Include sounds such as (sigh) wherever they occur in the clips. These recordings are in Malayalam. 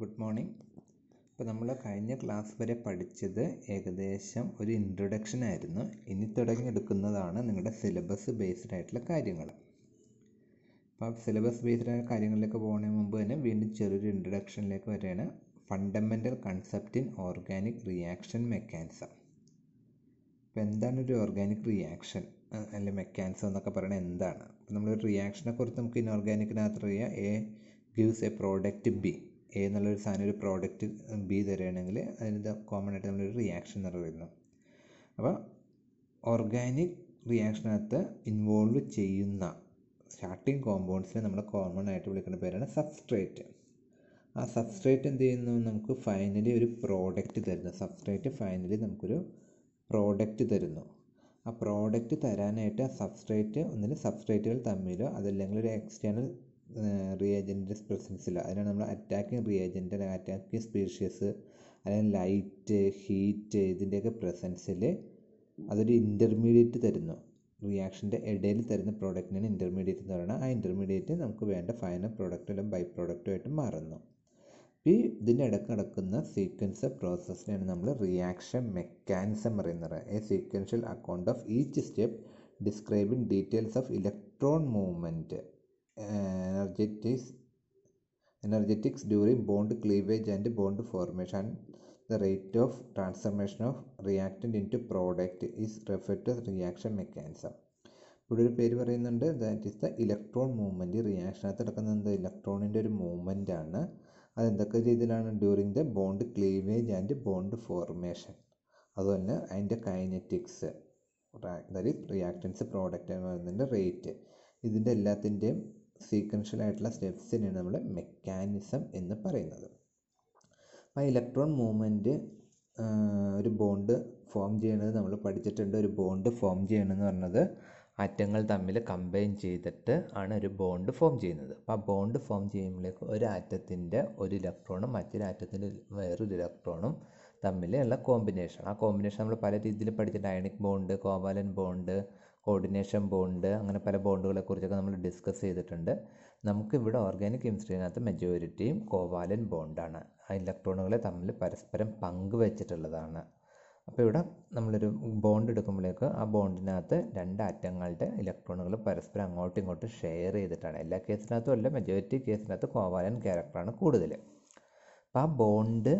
ഗുഡ് മോർണിംഗ് ഇപ്പോൾ നമ്മൾ കഴിഞ്ഞ ക്ലാസ് വരെ പഠിച്ചത് ഏകദേശം ഒരു ഇൻട്രൊഡക്ഷൻ ആയിരുന്നു ഇനി തുടങ്ങിയെടുക്കുന്നതാണ് നിങ്ങളുടെ സിലബസ് ബേസ്ഡ് ആയിട്ടുള്ള കാര്യങ്ങൾ അപ്പോൾ സിലബസ് ബേസ്ഡ് ആയ കാര്യങ്ങളിലേക്ക് പോകുന്നതിന് മുമ്പ് തന്നെ വീണ്ടും ചെറിയൊരു ഇൻട്രൊഡക്ഷനിലേക്ക് വരികയാണ് fundamental concept in organic reaction mechanism അപ്പോൾ എന്താണ് ഒരു ഓർഗാനിക് റിയാക്ഷൻ അല്ലെങ്കിൽ മെക്കാനിസം എന്നൊക്കെ പറയുന്നത് എന്താണ് അപ്പോൾ നമ്മളൊരു റിയാക്ഷനെ കുറിച്ച് നമുക്ക് ഓർഗാനിക്കിനകത്ത് അറിയാം A gives a product B A എന്നുള്ളൊരു സാധനം ഒരു പ്രോഡക്റ്റ് ബി തരുകയാണെങ്കിൽ അതിന് കോമൺ ആയിട്ട് നമ്മളൊരു റിയാക്ഷൻ എന്ന് പറയുന്നു അപ്പോൾ ഓർഗാനിക് റിയാക്ഷനകത്ത് ഇൻവോൾവ് ചെയ്യുന്ന സ്റ്റാർട്ടിങ് കോമ്പൗണ്ട്സിനെ നമ്മൾ കോമൺ ആയിട്ട് വിളിക്കുന്ന പേരാണ് സബ്സ്ട്രേറ്റ് ആ സബ്സ്ട്രേറ്റ് എന്ത് ചെയ്യുന്നു നമുക്ക് ഫൈനലി ഒരു പ്രോഡക്റ്റ് തരുന്നു സബ്സ്ട്രേറ്റ് ഫൈനലി നമുക്കൊരു പ്രോഡക്റ്റ് തരുന്നു ആ പ്രോഡക്റ്റ് തരാനായിട്ട് ആ സബ്സ്ട്രേറ്റ് ഒന്നിൽ സബ്സ്ട്രേറ്റുകൾ തമ്മിലോ അതല്ലെങ്കിൽ ഒരു എക്സ്റ്റേണൽ റിയേജൻറ്റ് പ്രസൻസില്ല അതിനാണ് നമ്മൾ അറ്റാക്കിങ് റിയേജൻറ്റ് അറ്റാക്കിങ് സ്പീഷ്യസ് അല്ലെങ്കിൽ ലൈറ്റ് ഹീറ്റ് ഇതിൻ്റെയൊക്കെ പ്രസൻസിൽ അതൊരു ഇൻ്റർമീഡിയറ്റ് തരുന്നു റിയാക്ഷൻ്റെ ഇടയിൽ തരുന്ന പ്രോഡക്റ്റിന് ഇൻ്റർമീഡിയറ്റ് എന്ന് പറയുന്നത് ആ ഇൻ്റർമീഡിയറ്റ് നമുക്ക് വേണ്ട ഫൈനൽ പ്രോഡക്റ്റും ബൈ ആയിട്ട് മാറുന്നു ഈ ഇതിൻ്റെ ഇടയ്ക്ക് നടക്കുന്ന സീക്വൻസ് പ്രോസസ്സിനെയാണ് നമ്മൾ റിയാക്ഷൻ മെക്കാനിസം പറയുന്നത് a sequential account of each step describing details of electron movement energetics energetics during bond cleavage and bond formation the rate of transformation of reactant into product is referred to as reaction mechanism ഇവിടെ ഒരു പേര് പറയുന്നുണ്ട് that is the electron movement റിയാക്ഷനകത്ത് നടക്കുന്ന എന്താ ഇലക്ട്രോണിൻ്റെ ഒരു മൂവ്മെൻ്റ് ആണ് അതെന്തൊക്കെ രീതിയിലാണ് during the bond cleavage and bond formation അതുതന്നെ അതിൻ്റെ kinetics that is reactants product എന്ന് പറയുന്നതിൻ്റെ റേറ്റ് ഇതിൻ്റെ എല്ലാത്തിൻ്റെയും സീക്വൻഷ്യൽ ആയിട്ടുള്ള സ്റ്റെപ്സ് നമ്മൾ മെക്കാനിസം എന്ന് പറയുന്നത് അപ്പോൾ ഇലക്ട്രോൺ മൂവ്മെൻറ്റ് ഒരു ബോണ്ട് ഫോം ചെയ്യണത് നമ്മൾ പഠിച്ചിട്ടുണ്ട് ഒരു ബോണ്ട് ഫോം ചെയ്യണമെന്ന് പറഞ്ഞത് ആറ്റങ്ങൾ തമ്മിൽ കമ്പൈൻ ചെയ്തിട്ട് ആണ് ഒരു ബോണ്ട് ഫോം ചെയ്യുന്നത് അപ്പോൾ ആ ബോണ്ട് ഫോം ചെയ്യുമ്പോഴേക്ക് ഒരു ആറ്റത്തിൻ്റെ ഒരു ഇലക്ട്രോണും മറ്റൊരു ആറ്റത്തിൻ്റെ വേറൊരു ഇലക്ട്രോണും തമ്മിലുള്ള കോമ്പിനേഷൻ ആ കോമ്പിനേഷൻ നമ്മൾ പല രീതിയിൽ പഠിച്ചിട്ടുണ്ട് ionic bond covalent bond coordination bond അങ്ങനെ പല ബോണ്ടുകളെക്കുറിച്ചൊക്കെ നമ്മൾ ഡിസ്കസ് ചെയ്തിട്ടുണ്ട് നമുക്കിവിടെ ഓർഗാനിക് കെമിസ്ട്രിനകത്ത് മെജോറിറ്റിയും കോവാലൻ ബോണ്ടാണ് ആ ഇലക്ട്രോണുകളെ തമ്മിൽ പരസ്പരം പങ്കുവച്ചിട്ടുള്ളതാണ് അപ്പോൾ ഇവിടെ നമ്മളൊരു ബോണ്ട് എടുക്കുമ്പോഴേക്ക് ആ ബോണ്ടിനകത്ത് രണ്ട് ആറ്റങ്ങളുടെ ഇലക്ട്രോണുകൾ പരസ്പരം അങ്ങോട്ടും ഇങ്ങോട്ടും ഷെയർ ചെയ്തിട്ടാണ് എല്ലാ കേസിനകത്തും അല്ല മെജോറിറ്റി കേസിനകത്ത് കോവാലൻ ക്യാരക്ടറാണ് കൂടുതൽ അപ്പോൾ ആ ബോണ്ട്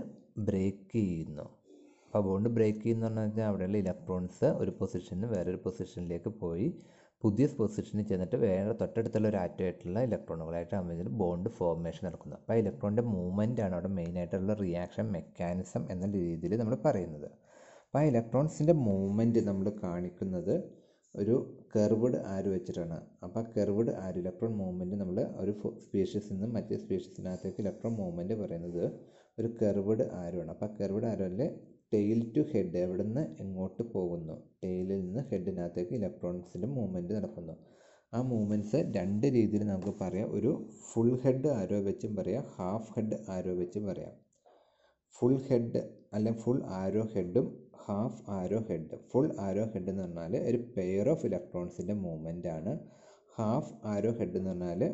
ബ്രേക്ക് ചെയ്യുന്നു അപ്പോൾ ബോണ്ട് ബ്രേക്ക് എന്ന് പറഞ്ഞു കഴിഞ്ഞാൽ അവിടെയുള്ള ഇലക്ട്രോൺസ് ഒരു പൊസിഷനിൽ നിന്ന് വേറൊരു പൊസിഷനിലേക്ക് പോയി പുതിയ പൊസിഷനിൽ ചെന്നിട്ട് വേറെ തൊട്ടടുത്തുള്ള ഒരു ആറ്റമായിട്ടുള്ള ഇലക്ട്രോണുകളായിട്ട് അമേജിൽ ബോണ്ട് ഫോർമേഷൻ നടക്കുന്നത് അപ്പോൾ ഇലക്ട്രോണിൻ്റെ മൂവ്മെൻ്റ് ആണ് അവിടെ മെയിനായിട്ടുള്ള റിയാക്ഷൻ മെക്കാനിസം എന്ന രീതിയിൽ നമ്മൾ പറയുന്നത് അപ്പോൾ ആ ഇലക്ട്രോൺസിൻ്റെ മൂവ്മെൻറ്റ് നമ്മൾ കാണിക്കുന്നത് ഒരു കെർവ്ഡ് ആര് വെച്ചിട്ടാണ് അപ്പോൾ കെർവ്ഡ് ആര് ഇലക്ട്രോൺ മൂവ്മെൻറ്റ് നമ്മൾ ഒരു സ്പീഷീസിൽ നിന്നും മറ്റേ സ്പീഷ്യസിനകത്തേക്ക് ഇലക്ട്രോൺ മൂവ്മെൻറ്റ് പറയുന്നത് ഒരു കെർവ്ഡ് ആരുമാണ് അപ്പോൾ കെർവ്ഡ് ആരോയിലെ ടെയിൽ ടു ഹെഡ് എവിടെ നിന്ന് എങ്ങോട്ട് പോകുന്നു ടെയിലിൽ നിന്ന് ഹെഡിനകത്തേക്ക് ഇലക്ട്രോൺസിൻ്റെ മൂവ്മെൻറ്റ് നടക്കുന്നു ആ മൂവ്മെൻറ്റ്സ് രണ്ട് രീതിയിൽ നമുക്ക് പറയാം ഒരു ഫുൾ ഹെഡ് ആരോ വെച്ചും പറയാം ഹാഫ് ഹെഡ് ആരോ വെച്ചും പറയാം ഫുൾ ഹെഡ് അല്ലെങ്കിൽ ഫുൾ ആരോ ഹെഡും half arrow head full arrow head എന്ന് പറഞ്ഞാൽ ഒരു പെയർ ഓഫ് ഇലക്ട്രോൺസിൻ്റെ മൂവ്മെൻ്റ് ആണ് ഹാഫ് ആരോ ഹെഡ് എന്ന് പറഞ്ഞാൽ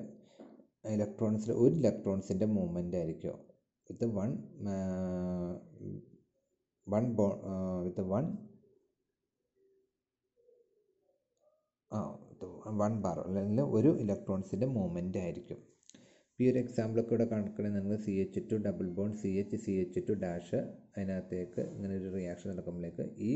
ഇലക്ട്രോൺസിൽ ഒരു ഇലക്ട്രോൺസിൻ്റെ മൂവ്മെൻ്റ് ആയിരിക്കും ഇത് വൺ വൺ ബോ വിത്ത് വൺ ആ വൺ ബാർ അല്ലെങ്കിൽ ഒരു ഇലക്ട്രോൺസിൻ്റെ മൂവ്മെൻ്റ് ആയിരിക്കും ഈ ഒരു എക്സാമ്പിളൊക്കെ ഇവിടെ കണക്കിൽ നിങ്ങൾ C H two double bond C H C H two dash അതിനകത്തേക്ക് ഇങ്ങനെ ഒരു റിയാക്ഷൻ നടക്കുമ്പോഴേക്ക് ഈ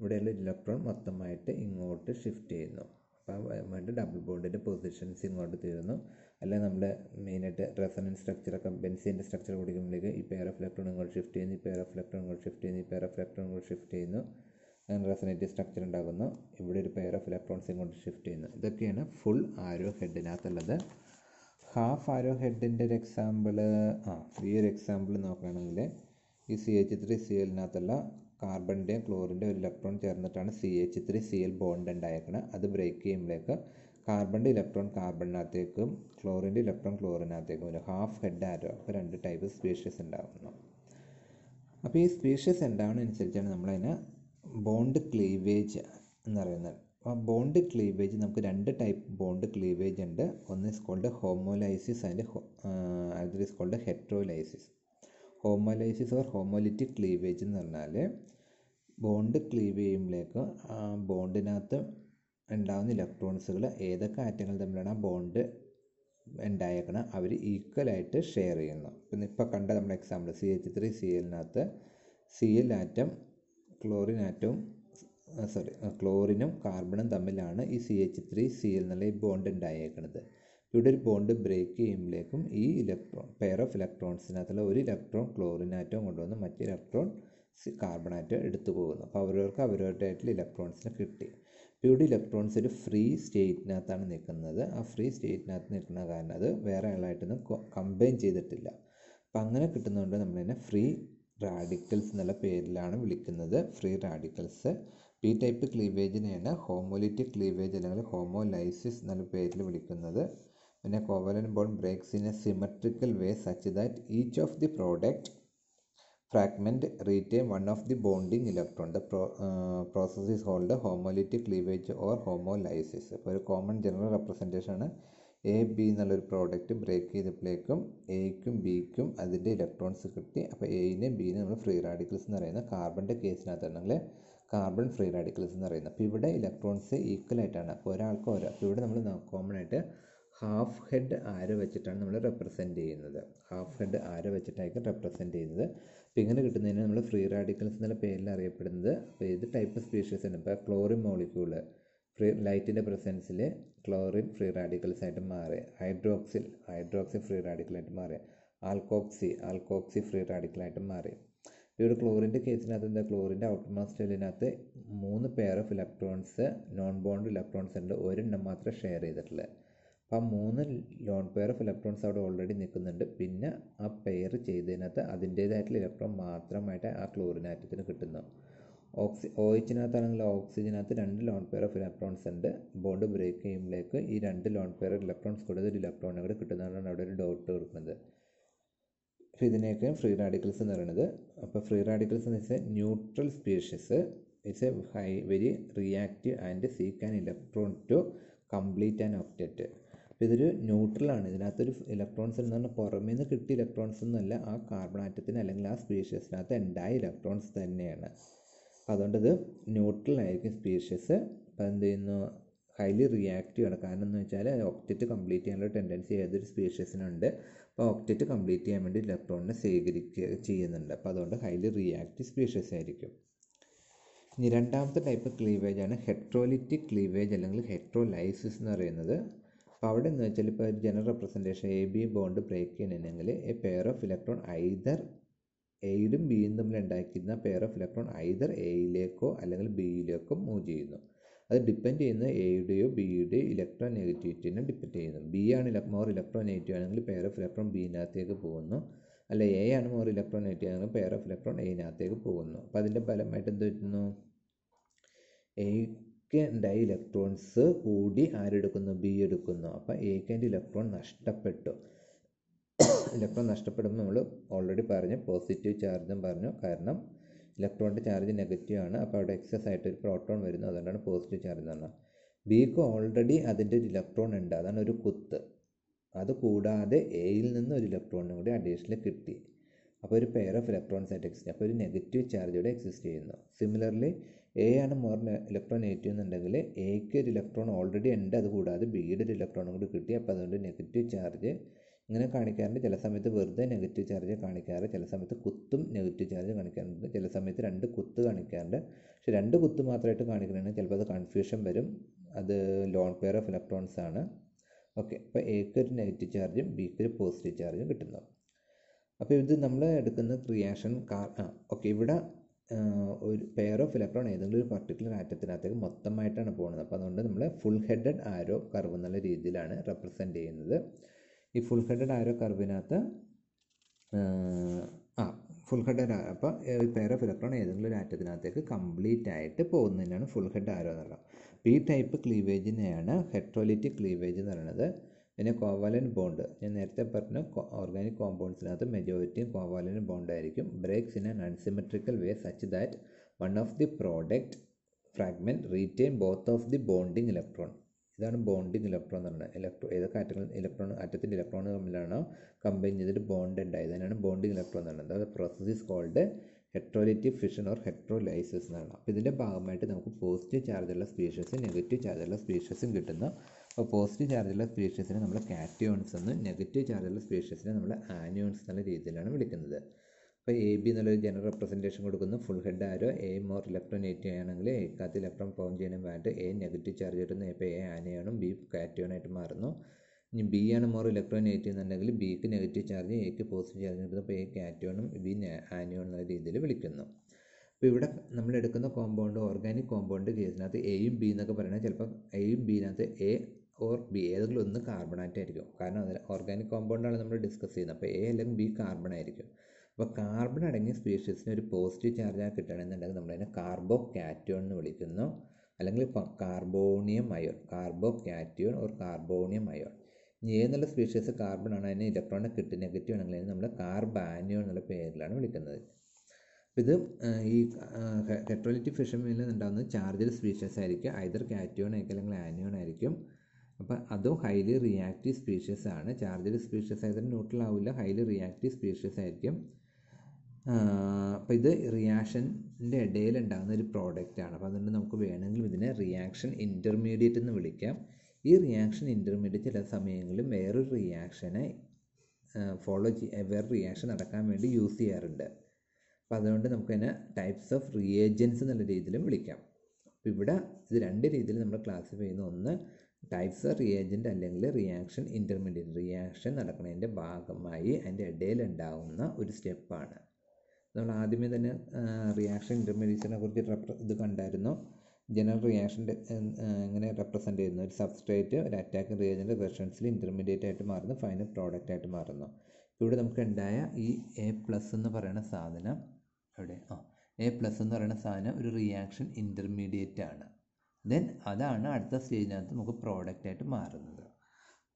ഇവിടെയുള്ള ഇലക്ട്രോൺ മൊത്തമായിട്ട് ഇങ്ങോട്ട് ഷിഫ്റ്റ് ചെയ്യുന്നു അപ്പോൾ വേണ്ട ഡബിൾ ബോണ്ടിൻ്റെ പൊസിഷൻസ് ഇങ്ങോട്ട് തീരുന്നു അല്ല നമ്മുടെ മെയിനായിട്ട് റെസണൻസ് സ്ട്രക്ചറൊക്കെ ബെൻസിൻ്റെ സ്ട്രക്ചർ കൊടുക്കുമ്പോഴേക്ക് ഈ പെയർ ഓഫ് ഇലക്ട്രോൺ ഇങ്ങോട്ട് ഷിഫ്റ്റ് ചെയ്യുന്നു ഈ പെയർ ഓഫ് ഇലക്ട്രോൺ ഇങ്ങോട്ട് ഷിഫ്റ്റ് ചെയ്യുന്നു ഈ പെയർ ഓഫ് ഇലക്ട്രോൺ ഇങ്ങോട്ട് ഷിഫ്റ്റ് ചെയ്യുന്നു അങ്ങനെ റെസനേറ്റീവ് സ്ട്രക്ചർ ഉണ്ടാകുന്നു ഇവിടെ ഒരു പെയർ ഓഫ് ഇലക്ട്രോൺസ് ഇങ്ങോട്ട് ഷിഫ്റ്റ് ചെയ്യുന്നു ഇതൊക്കെയാണ് ഫുൾ ആരോ ഹെഡിനകത്തുള്ളത് ഹാഫ് ആരോ ഹെഡിൻ്റെ ഒരു എക്സാമ്പിൾ ആ ഈ ഒരു എക്സാമ്പിൾ നോക്കുകയാണെങ്കിൽ ഈ സി എച്ച് ത്രീ സി എല്ലിനകത്തുള്ള കാർബണിൻ്റെയും ക്ലോറിൻ്റെയും ഒരു ഇലക്ട്രോൺ ചേർന്നിട്ടാണ് C H three C L bond ഉണ്ടായേക്കുന്നത് അത് ബ്രേക്ക് ചെയ്യുമ്പോഴേക്ക് കാർബണിൻ്റെ ഇലക്ട്രോൺ കാർബണിനകത്തേക്കും ക്ലോറിൻ്റെ ഇലക്ട്രോൺ ക്ലോറിനകത്തേക്കും ഒരു ഹാഫ് ഹെഡ് ആറ്റോ അപ്പോൾ രണ്ട് ടൈപ്പ് സ്പീഷ്യസ് ഉണ്ടാകുന്നു അപ്പോൾ ഈ സ്പീഷ്യസ് ഉണ്ടാവുന്നതനുസരിച്ചാണ് നമ്മളതിനെ ബോണ്ട് ക്ലീവേജ് എന്ന് പറയുന്നത് അപ്പോൾ ബോണ്ട് ക്ലീവേജ് നമുക്ക് രണ്ട് ടൈപ്പ് ബോണ്ട് ക്ലീവേജ് ഉണ്ട് ഒന്ന് ഇസ് ഹോമോലൈസിസ് ആൻഡ് അതിൽ is called heterolysis homolysis or homolytic cleavage എന്ന് പറഞ്ഞാൽ ബോണ്ട് ക്ലീവ് ആ ബോണ്ടിനകത്ത് ഉണ്ടാകുന്ന ഇലക്ട്രോൺസുകൾ ഏതൊക്കെ ആറ്റങ്ങൾ തമ്മിലാണ് ബോണ്ട് ഉണ്ടായേക്കണം അവർ ഈക്വലായിട്ട് ഷെയർ ചെയ്യുന്നു ഇപ്പം ഇപ്പോൾ കണ്ട നമ്മുടെ example C H three C എല്ലിനകത്ത് സി എൽ ആറ്റം ക്ലോറിൻ ആറ്റവും സോറി ക്ലോറിനും കാർബണും തമ്മിലാണ് ഈ C H three C L എന്നുള്ള ഈ ബോണ്ട് ഉണ്ടായേക്കുന്നത് ഇവിടെ ഒരു ബോണ്ട് ബ്രേക്ക് ചെയ്യുമ്പോഴേക്കും ഈ ഇലക്ട്രോൺ പെയർ ഓഫ് ഇലക്ട്രോൺസിനകത്തുള്ള ഒരു ഇലക്ട്രോൺ ക്ലോറിൻ ആറ്റവും കൊണ്ടുവന്ന് മറ്റേ ഇലക്ട്രോൺ കാർബൺ ആറ്റം എടുത്തു പോകുന്നു അപ്പോൾ അവരവർക്ക് അവരവരുടെ ആയിട്ടുള്ള ഇലക്ട്രോൺസിനെ കിട്ടി ഇവിടെ ഇലക്ട്രോൺസ് ഒരു ഫ്രീ സ്റ്റേറ്റിനകത്താണ് നിൽക്കുന്നത് ആ ഫ്രീ സ്റ്റേറ്റിനകത്ത് നിൽക്കുന്ന കാരണം അത് വേറെ ആളായിട്ടൊന്നും കമ്പൈൻ ചെയ്തിട്ടില്ല അപ്പം അങ്ങനെ കിട്ടുന്നതുകൊണ്ട് നമ്മളതിനെ ഫ്രീ റാഡിക്കൽസ് എന്നുള്ള പേരിലാണ് വിളിക്കുന്നത് ഫ്രീ റാഡിക്കൽസ് പി ടൈപ്പ് ക്ലീവേജിനെയാണ് ഹോമോലിറ്റിക് ക്ലീവേജ് അല്ലെങ്കിൽ ഹോമോലൈസിസ് എന്നുള്ള പേരിൽ വിളിക്കുന്നത് പിന്നെ covalent bond breaks in a symmetrical way such that each of the product fragment‌ retain one of the bonding‌ electron the process‌ uh, process homolytic cleavage or homolysis അപ്പോൾ ഒരു കോമൺ ജനറൽ റെപ്രസെൻറ്റേഷൻ ആണ് എ ബി എന്നുള്ളൊരു പ്രോഡക്റ്റ് ബ്രേക്ക് ചെയ്തപ്പോഴേക്കും എക്കും ബിക്കും അതിൻ്റെ ഇലക്ട്രോൺസ് കിട്ടി അപ്പോൾ എയിനെ ബിനെ നമ്മൾ ഫ്രീ റാഡിക്കൽസ് എന്ന് പറയുന്ന കാർബണിൻ്റെ കേസിനകത്താണെങ്കിൽ കാർബൺ ഫ്രീ റാഡിക്കൽസ് എന്ന് പറയുന്നത് അപ്പോൾ ഇവിടെ ഇലക്ട്രോൺസ് ഈക്വൽ ആയിട്ടാണ് അപ്പോൾ ഒരാൾക്ക് ഒരാൾ അപ്പോൾ ഇവിടെ നമ്മൾ കോമൺ ആയിട്ട് ഹാഫ് ഹെഡ് ആരോ വെച്ചിട്ടാണ് നമ്മൾ റെപ്രസെന്റ് ചെയ്യുന്നത് ഹാഫ് ഹെഡ് ആരോ വെച്ചിട്ടായിരിക്കും റെപ്രസെന്റ് ചെയ്യുന്നത് അപ്പോൾ ഇങ്ങനെ കിട്ടുന്നതിന് നമ്മൾ ഫ്രീ റാഡിക്കൽസ് എന്നുള്ള പേരിൽ അറിയപ്പെടുന്നത് അപ്പോൾ ഏത് ടൈപ്പ് സ്പീഷീസ് ആണ് ഇപ്പോൾ ക്ലോറിൻ മോളിക്യൂൾ ഫ്രീ ലൈറ്റിൻ്റെ പ്രസൻസിൽ ക്ലോറിൻ ഫ്രീ റാഡിക്കൽസ് ആയിട്ട് മാറി ഹൈഡ്രോക്സിൽ ഹൈഡ്രോക്സി ഫ്രീ റാഡിക്കലായിട്ട് മാറി ആൽക്കോക്സി ആൽക്കോക്സി ഫ്രീ റാഡിക്കലായിട്ട് മാറി ഈ ഒരു ക്ലോറിൻ്റെ കേസിനകത്ത് എന്താ ക്ലോറിൻ്റെ ഔട്ടർമാസ്റ്റലിനകത്ത് മൂന്ന് pair of electrons non bond electrons ഉണ്ട് ഒരെണ്ണം മാത്രമേ ഷെയർ ചെയ്തിട്ടുള്ളത് ആ മൂന്ന് ലോൺ പെയർ ഓഫ് ഇലക്ട്രോൺസ് അവിടെ ഓൾറെഡി നിൽക്കുന്നുണ്ട് പിന്നെ ആ പെയർ ചെയ്തതിനകത്ത് അതിൻ്റേതായിട്ടുള്ള ഇലക്ട്രോൺ മാത്രമായിട്ട് ആ ക്ലോറിൻ ആറ്റത്തിന് കിട്ടുന്നു ഓക്സി ഒ എച്ചിനകത്താണെങ്കിൽ ഓക്സിജനകത്ത് രണ്ട് ലോൺ പെയർ ഓഫ് ഇലക്ട്രോൺസ് ഉണ്ട് ബോണ്ട് ബ്രേക്ക് ചെയ്യുമ്പോഴേക്ക് ഈ രണ്ട് ലോൺ പെയർ ഇലക്ട്രോൺസ് കൂടെ ഒരു ഇലക്ട്രോൺ കിട്ടുന്നതാണ് അവിടെ ഒരു ഡോട്ട് കൊടുക്കുന്നത് അപ്പോൾ ഇതിനെയൊക്കെ ഫ്രീ റാഡിക്കൽസ് എന്ന് പറയുന്നത് അപ്പോൾ ഫ്രീ റാഡിക്കൽസ് എന്ന് വെച്ചാൽ neutral species it's a high very reactive and seek an electron to complete and octet അപ്പോൾ ഇതൊരു ന്യൂട്രലാണ് ഇതിനകത്തൊരു ഇലക്ട്രോൺസ് എന്ന് പറഞ്ഞാൽ പുറമേ നിന്ന് കിട്ടിയ ഇലക്ട്രോൺസ് ഒന്നുമല്ല ആ കാർബൺ ആറ്റത്തിന് അല്ലെങ്കിൽ ആ സ്പീഷ്യസിനകത്ത് ഉണ്ടായ ഇലക്ട്രോൺസ് തന്നെയാണ് അതുകൊണ്ട് ഇത് ന്യൂട്രലായിരിക്കും സ്പീഷ്യസ് അപ്പോൾ എന്ത് ചെയ്യുന്നു ഹൈലി റിയാക്റ്റീവ് ആണ് കാരണം എന്ന് വെച്ചാൽ ഓക്റ്റേറ്റ് കംപ്ലീറ്റ് ചെയ്യാനുള്ള ടെൻഡൻസി ഏതൊരു സ്പീഷ്യസിനുണ്ട് അപ്പോൾ ഓക്റ്റേറ്റ് കംപ്ലീറ്റ് ചെയ്യാൻ വേണ്ടി ഇലക്ട്രോണിനെ സ്വീകരിക്കുക ചെയ്യുന്നുണ്ട് അപ്പോൾ അതുകൊണ്ട് ഹൈലി റിയാക്റ്റീവ് സ്പീഷ്യസ് ആയിരിക്കും ഇനി രണ്ടാമത്തെ ടൈപ്പ് ക്ലീവേജ് ആണ് ഹെട്രോലിറ്റിക് ക്ലീവേജ് അല്ലെങ്കിൽ ഹെട്രോലൈസിസ് എന്ന് പറയുന്നത് അവിടെ എന്ന് വെച്ചാൽ ഇപ്പോൾ ഒരു general representation A B bond break ചെയ്യണമെങ്കിൽ a pair of electron either എയിലും ബിയും തമ്മിൽ ഉണ്ടാക്കിയിരുന്ന പെയർ ഓഫ് ഇലക്ട്രോൺ ഐദർ എയിലേക്കോ അല്ലെങ്കിൽ ബിയിലേക്കോ മൂവ് ചെയ്യുന്നു അത് ഡിപ്പെൻഡ് ചെയ്യുന്ന എയുടെയോ ബിയുടെയോ ഇലക്ട്രോൺ നെഗറ്റിവിറ്റിനെ ഡിപ്പെൻഡ് ചെയ്യുന്നു ബി ആണ് മോർ ഇലക്ട്രോൺ നെഗറ്റീവ് ആണെങ്കിൽ പെയർ ഓഫ് ഇലക്ട്രോൺ ബിനകത്തേക്ക് പോകുന്നു അല്ല എ ആണ് മോർ ഇലക്ട്രോൺ നെഗറ്റീവ് ആണെങ്കിൽ പെയർ ഓഫ് ഇലക്ട്രോൺ എയിനകത്തേക്ക് പോകുന്നു അപ്പോൾ അതിൻ്റെ ഫലമായിട്ട് എന്ത് പറ്റുന്നു എ മിക്ക ഡൈ ഇലക്ട്രോൺസ് കൂടി ആരെടുക്കുന്നു ബി എടുക്കുന്നു അപ്പോൾ എക്ക് അതിൻ്റെ ഇലക്ട്രോൺ നഷ്ടപ്പെട്ടു ഇലക്ട്രോൺ നഷ്ടപ്പെടുമ്പോൾ നമ്മൾ ഓൾറെഡി പറഞ്ഞു പോസിറ്റീവ് ചാർജും പറഞ്ഞു കാരണം ഇലക്ട്രോണിൻ്റെ ചാർജ് നെഗറ്റീവ് ആണ് അപ്പോൾ അവിടെ എക്സസ് ആയിട്ട് ഒരു പ്രോട്ടോൺ വരുന്നു അതുകൊണ്ടാണ് പോസിറ്റീവ് ചാർജ് എന്ന് പറഞ്ഞത് ബിക്ക് ഓൾറെഡി അതിൻ്റെ ഒരു ഇലക്ട്രോൺ ഉണ്ട് അതാണ് ഒരു കുത്ത് അത് കൂടാതെ എയിൽ നിന്ന് ഒരു ഇലക്ട്രോണും കൂടി അഡീഷണൽ കിട്ടി അപ്പോൾ ഒരു പെയർ ഓഫ് ഇലക്ട്രോൺസ് ആയിട്ട് എക്സിസ്റ്റ് അപ്പോൾ ഒരു നെഗറ്റീവ് ചാർജ് ഇവിടെ എക്സിസ്റ്റ് ചെയ്യുന്നു സിമിലർലി എ ആണ് മോർ ഇലക്ട്രോൺ ഏറ്റുന്നുണ്ടെങ്കിൽ എന്നുണ്ടെങ്കിൽ എക്ക് ഒരു ഇലക്ട്രോൺ ഓൾറെഡി ഉണ്ട് അതുകൂടാതെ ബിയുടെ ഒരു ഇലക്ട്രോണും കൂടി കിട്ടി അപ്പോൾ അതുകൊണ്ട് നെഗറ്റീവ് ചാർജ് ഇങ്ങനെ കാണിക്കാറുണ്ട് ചില സമയത്ത് വെറുതെ നെഗറ്റീവ് ചാർജ് കാണിക്കാറ് ചില സമയത്ത് കുത്തും നെഗറ്റീവ് ചാർജ് കാണിക്കാറുണ്ട് ചില സമയത്ത് രണ്ട് കുത്ത് കാണിക്കാറുണ്ട് പക്ഷെ രണ്ട് കുത്ത് മാത്രമായിട്ട് കാണിക്കണമെങ്കിൽ ചിലപ്പോൾ അത് കൺഫ്യൂഷൻ വരും അത് ലോൺ പെയർ ഓഫ് ഇലക്ട്രോൺസ് ആണ് ഓക്കെ അപ്പോൾ എക്ക് ഒരു നെഗറ്റീവ് ചാർജും ബിക്ക് ഒരു പോസിറ്റീവ് ചാർജും കിട്ടുന്നു അപ്പോൾ ഇത് നമ്മൾ എടുക്കുന്ന റിയാക്ഷൻ കാ ഓക്കെ ഇവിടെ ഒരു പെയർ ഓഫ് ഇലക്ട്രോൺ ഏതെങ്കിലും ഒരു പർട്ടിക്കുലർ ആറ്റത്തിനകത്തേക്ക് മൊത്തമായിട്ടാണ് പോകുന്നത് അപ്പോൾ അതുകൊണ്ട് നമ്മൾ ഫുൾ ഹെഡഡ് ആരോ കർവ് എന്നുള്ള രീതിയിലാണ് റെപ്രസെൻ്റ് ചെയ്യുന്നത് ഈ ഫുൾ ഹെഡഡ് ആരോ കർവിനകത്ത് ആ ഫുൾ ഹെഡ് അപ്പോൾ ഈ പെയർ ഓഫ് ഇലക്ട്രോൺ ഏതെങ്കിലും ഒരു ആറ്റത്തിനകത്തേക്ക് കംപ്ലീറ്റ് ആയിട്ട് പോകുന്നതിനാണ് ഫുൾ ഹെഡ് ആരോ എന്ന് അപ്പോൾ ഈ ടൈപ്പ് ക്ലീവേജിനെയാണ് ഹെട്രോലിറ്റിക് ക്ലീവേജ് എന്ന് പറയുന്നത് പിന്നെ കോവാലൻ ബോണ്ട് ഞാൻ നേരത്തെ പറഞ്ഞു ഓർഗാനിക് കോമ്പൗണ്ട്സിനകത്ത് മെജോറിറ്റിയും ബോണ്ട് ബോണ്ടായിരിക്കും breaks in an unsymmetrical way such that one of the product fragment retain both of the bonding electron ഇതാണ് ബോണ്ടിങ് ഇലക്ട്രോൺ എന്ന് പറയുന്നത് ഇലക്ട്രോ ഏതൊക്കെ ആറ്റങ്ങൾ ഇലക്ട്രോൺ ആറ്റത്തിൻ്റെ ഇലക്ട്രോൺ തമ്മിലാണോ കമ്പൈൻ ചെയ്തിട്ട് ബോണ്ട് ഉണ്ടായത് അതിനാണ് ബോണ്ടിങ് ഇലക്ട്രോൺ എന്ന് പറയുന്നത് അത് process is called heterolytic fission or heterolysis എന്നാണ് അപ്പോൾ ഇതിൻ്റെ ഭാഗമായിട്ട് നമുക്ക് പോസിറ്റീവ് ചാർജുള്ള സ്പീഷ്യസും നെഗറ്റീവ് ചാർജുള്ള സ്പീഷ്യസും കിട്ടുന്ന അപ്പോൾ പോസിറ്റീവ് ചാർജുള്ള സ്പീഷ്യസിനെ നമ്മൾ കാറ്റിയോൺസ് എന്നും നെഗറ്റീവ് ചാർജുള്ള സ്പീഷ്യസിനെ നമ്മൾ ആനിയോൺസ് എന്നുള്ള രീതിയിലാണ് വിളിക്കുന്നത് അപ്പോൾ എ ബി എന്നുള്ളൊരു ജനറൽ റെപ്രസെൻറ്റേഷൻ കൊടുക്കുന്നു full head arrow A more electronegative ആണെങ്കിൽ എ കാത്ത് ഇലക്ട്രോൺ ഫോം ചെയ്യുന്ന വേണ്ടി എ നെഗറ്റീവ് ചാർജ് കിട്ടുന്നു ഇപ്പോൾ എ ആനിയോണും ബി കാറ്റിയോണായിട്ട് മാറുന്നു ഇനി ബി ആണ് മോർ ഇലക്ട്രോനേറ്റീവ് എന്നുണ്ടെങ്കിൽ ബിക്ക് നെഗറ്റീവ് ചാർജ് എക്ക് പോസിറ്റീവ് ചാർജ് കിട്ടുന്നു അപ്പോൾ എ കാറ്റിയോണും ബി ആനിയോൺ എന്നുള്ള രീതിയിൽ വിളിക്കുന്നു അപ്പോൾ ഇവിടെ നമ്മൾ എടുക്കുന്ന കോമ്പൗണ്ട് ഓർഗാനിക് കോമ്പൗണ്ട് കേസിനകത്ത് എയും ബി എന്നൊക്കെ പറയുന്നത് ചിലപ്പോൾ എയും ബിനകത്ത് എ ഓർ ബി ഏതെങ്കിലും ഒന്ന് കാർബണേറ്റ് ആയിരിക്കും കാരണം അതിൽ ഓർഗാനിക് കോമ്പൗണ്ടാണ് നമ്മൾ ഡിസ്കസ് ചെയ്യുന്നത് അപ്പോൾ എ അല്ലെങ്കിൽ ബി കാർബൺ ആയിരിക്കും അപ്പോൾ കാർബൺ അടങ്ങിയ സ്പീഷീസിന് ഒരു പോസിറ്റീവ് ചാർജായി കിട്ടണമെന്നുണ്ടെങ്കിൽ നമ്മളതിനെ കാർബോ കാറ്റിയോൺ എന്ന് വിളിക്കുന്നു അല്ലെങ്കിൽ carbonium ion carbocation or carbonium ion ഏതെന്നുള്ള സ്പീഷീസ് കാർബൺ ആണ് അതിന് ഇലക്ട്രോണിനെ കിട്ടി നെഗറ്റീവ് ആണെങ്കിൽ അതിന് നമ്മൾ കാർബാനിയോൺ എന്നുള്ള പേരിലാണ് വിളിക്കുന്നത് ഇത് ഈ ഹെട്രോലിറ്റിക് ഫിഷമിൽ ഉണ്ടാകുന്നത് ചാർജർ സ്പീഷ്യസ് ആയിരിക്കും ഐതർ കാറ്റിയോൺ ആയിരിക്കും അല്ലെങ്കിൽ ആനിയോൺ ആയിരിക്കും അപ്പോൾ അതോ ഹൈലി റിയാക്റ്റീവ് സ്പീഷ്യസ് ആണ് ചാർജഡ് സ്പീഷ്യസ് ആയതിന് ആവില്ല ഹൈലി റിയാക്റ്റീവ് സ്പീഷ്യസ് ആയിരിക്കും അപ്പോൾ ഇത് റിയാക്ഷൻ്റെ ഇടയിൽ ഉണ്ടാകുന്ന ഒരു പ്രോഡക്റ്റ് ആണ് അപ്പോൾ അതുകൊണ്ട് നമുക്ക് വേണമെങ്കിൽ ഇതിനെ റിയാക്ഷൻ ഇൻ്റർമീഡിയറ്റ് എന്ന് വിളിക്കാം ഈ റിയാക്ഷൻ ഇൻ്റർമീഡിയറ്റ് ചില സമയങ്ങളിൽ വേറൊരു റിയാക്ഷനെ ഫോളോ ചെയ്യ വേറെ റിയാക്ഷൻ നടക്കാൻ വേണ്ടി യൂസ് ചെയ്യാറുണ്ട് അപ്പോൾ അതുകൊണ്ട് നമുക്കതിനെ ടൈപ്സ് ഓഫ് റിയേജൻസ് എന്നുള്ള രീതിയിലും വിളിക്കാം അപ്പോൾ ഇവിടെ ഇത് രണ്ട് രീതിയിൽ നമ്മൾ ക്ലാസിഫൈ ചെയ്യുന്ന ഒന്ന് ടൈപ്സ് റിയേജൻറ്റ് അല്ലെങ്കിൽ റിയാക്ഷൻ ഇൻ്റർമീഡിയറ്റ് റിയാക്ഷൻ നടക്കുന്നതിൻ്റെ ഭാഗമായി അതിൻ്റെ ഇടയിലുണ്ടാകുന്ന ഒരു സ്റ്റെപ്പാണ് നമ്മൾ ആദ്യമേ തന്നെ റിയാക്ഷൻ ഇൻ്റർമീഡിയറ്റ്സിനെ കുറിച്ച് റെപ്ര ഇത് കണ്ടായിരുന്നു ജനറൽ റിയാക്ഷൻ്റെ എങ്ങനെ റെപ്രസെൻ്റ് ചെയ്യുന്നു ഒരു സബ്സ്ട്രേറ്റ് ഒരു അറ്റാക്കിംഗ് റിയേജൻ്റ് റെഷൻസിൽ ഇൻ്റർമീഡിയറ്റ് ആയിട്ട് മാറുന്നു ഫൈനൽ പ്രോഡക്റ്റ് ആയിട്ട് മാറുന്നു ഇവിടെ നമുക്ക് ഉണ്ടായ ഈ എ പ്ലസ് എന്ന് പറയുന്ന സാധനം എവിടെ ആ എ പ്ലസ് എന്ന് പറയുന്ന സാധനം ഒരു റിയാക്ഷൻ ഇൻ്റർമീഡിയറ്റ് ആണ് ദെൻ അതാണ് അടുത്ത സ്റ്റേജിനകത്ത് നമുക്ക് പ്രോഡക്റ്റായിട്ട് മാറുന്നത്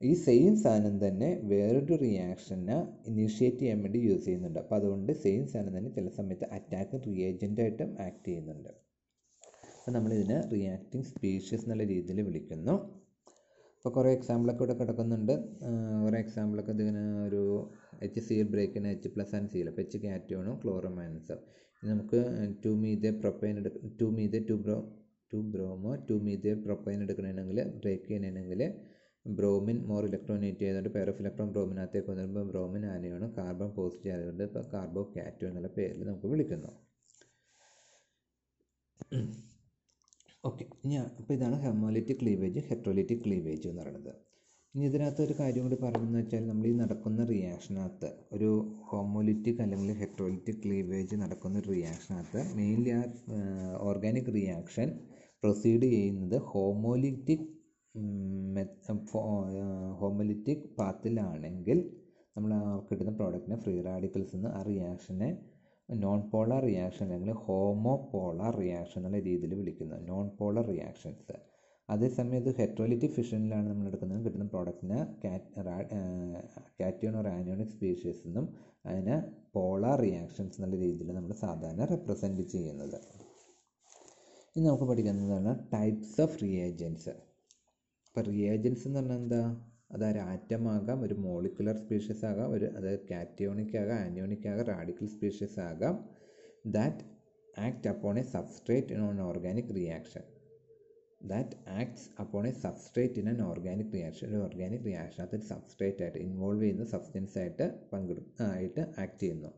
ഈ സെയിം സാധനം തന്നെ വേറൊരു റിയാക്ഷന് ഇനീഷ്യേറ്റ് ചെയ്യാൻ വേണ്ടി യൂസ് ചെയ്യുന്നുണ്ട് അപ്പോൾ അതുകൊണ്ട് സെയിം സാധനം തന്നെ ചില സമയത്ത് അറ്റാക്ക് റിയേജൻ്റായിട്ടും ആക്ട് ചെയ്യുന്നുണ്ട് അപ്പോൾ നമ്മളിതിനെ റിയാക്റ്റിംഗ് സ്പീഷ്യസ് എന്നുള്ള രീതിയിൽ വിളിക്കുന്നു ഇപ്പോൾ കുറേ എക്സാമ്പിളൊക്കെ ഇവിടെ കിടക്കുന്നുണ്ട് കുറേ എക്സാമ്പിളൊക്കെ ഇതിങ്ങനെ ഒരു എച്ച് സി എൽ ബ്രേക്കിന് എച്ച് പ്ലസ് ആൻഡ് സിയിൽ അപ്പോൾ എച്ച് കാറ്റോണും ക്ലോറോമാൻസും നമുക്ക് ടു മീതെ പ്രൊപ്പൈൻ എടുക്ക ടു മീതെ ടു ബ്രോ two bromo two methyl propyne എടുക്കണമെങ്കിൽ ബ്രേക്ക് ചെയ്യണമെങ്കിൽ ബ്രോമിൻ മോർ ഇലക്ട്രോനേറ്റ് ചെയ്തുകൊണ്ട് പെയർ ഓഫ് ഇലക്ട്രോൺ ബ്രോമിനകത്തേക്ക് വന്നിരുമ്പോൾ ബ്രോമിൻ ആനയാണ് കാർബൺ പോസിറ്റീവ് ആയതുകൊണ്ട് ഇപ്പോൾ കാർബോ കാറ്റോ എന്നുള്ള പേരിൽ നമുക്ക് വിളിക്കുന്നു ഓക്കെ (clears throat) ഇനി അപ്പോൾ ഇതാണ് ഹെമോലിറ്റിക് ക്ലീവേജ് ഹെട്രോലിറ്റിക് ക്ലീവേജ് എന്ന് പറയുന്നത് ഇനി ഇതിനകത്ത് ഒരു കാര്യം കൂടി പറയുന്നത് വെച്ചാൽ നമ്മൾ ഈ നടക്കുന്ന റിയാക്ഷനകത്ത് ഒരു ഹോമോലിറ്റിക് അല്ലെങ്കിൽ ഹെറ്ററോലിറ്റിക് ക്ലീവേജ് നടക്കുന്ന ഒരു റിയാക്ഷനകത്ത് മെയിൻലി ആ ഓർഗാനിക് റിയാക്ഷൻ പ്രൊസീഡ് ചെയ്യുന്നത് ഹോമോലിറ്റിക് ഹോമോലിറ്റിക് പാത്തിലാണെങ്കിൽ നമ്മൾ കിട്ടുന്ന പ്രോഡക്റ്റിനെ ഫ്രീ റാഡിക്കൽസ് നിന്ന് ആ റിയാക്ഷനെ നോൺ പോളാർ റിയാക്ഷൻ അല്ലെങ്കിൽ ഹോമോ പോളാർ റിയാക്ഷൻ എന്നുള്ള രീതിയിൽ വിളിക്കുന്നു നോൺ പോളാർ റിയാക്ഷൻസ് അതേസമയം ഇത് ഹെറ്ററോലിറ്റിക് ഫിഷനിലാണ് നമ്മൾ എടുക്കുന്നത് കിട്ടുന്ന പ്രോഡക്റ്റിന് കാറ്റിയോൺ ഓർ ആനിയോണിക് സ്പീഷീസ് എന്നും അതിനെ പോളാർ റിയാക്ഷൻസ് എന്നുള്ള രീതിയിൽ നമ്മൾ സാധാരണ റെപ്രസെൻറ്റ് ചെയ്യുന്നത് ഇനി നമുക്ക് പഠിക്കുന്നതാണ് ടൈപ്സ് ഓഫ് റിയേജൻസ് ഇപ്പോൾ റിയേജൻസ് എന്ന് പറഞ്ഞാൽ എന്താ അതൊരു ആറ്റമാകാം ഒരു മോളിക്കുലർ സ്പീഷീസ് ആകാം ഒരു അതായത് കാറ്റിയോണിക് ആകാം ആനിയോണിക് ആകാം റാഡിക്കൽ സ്പീഷീസ് ആകാം that act upon a substrate in on organic reaction that acts upon a substrate in an organic reaction ഒരു ഓർഗാനിക് റിയാക്ഷനകത്ത് ഒരു സബ്സ്ട്രേറ്റ് ആയിട്ട് ഇൻവോൾവ് ചെയ്യുന്ന സബ്സ്റ്റൻസ് ആയിട്ട് പങ്കെടു ആയിട്ട് ആക്ട് ചെയ്യുന്നു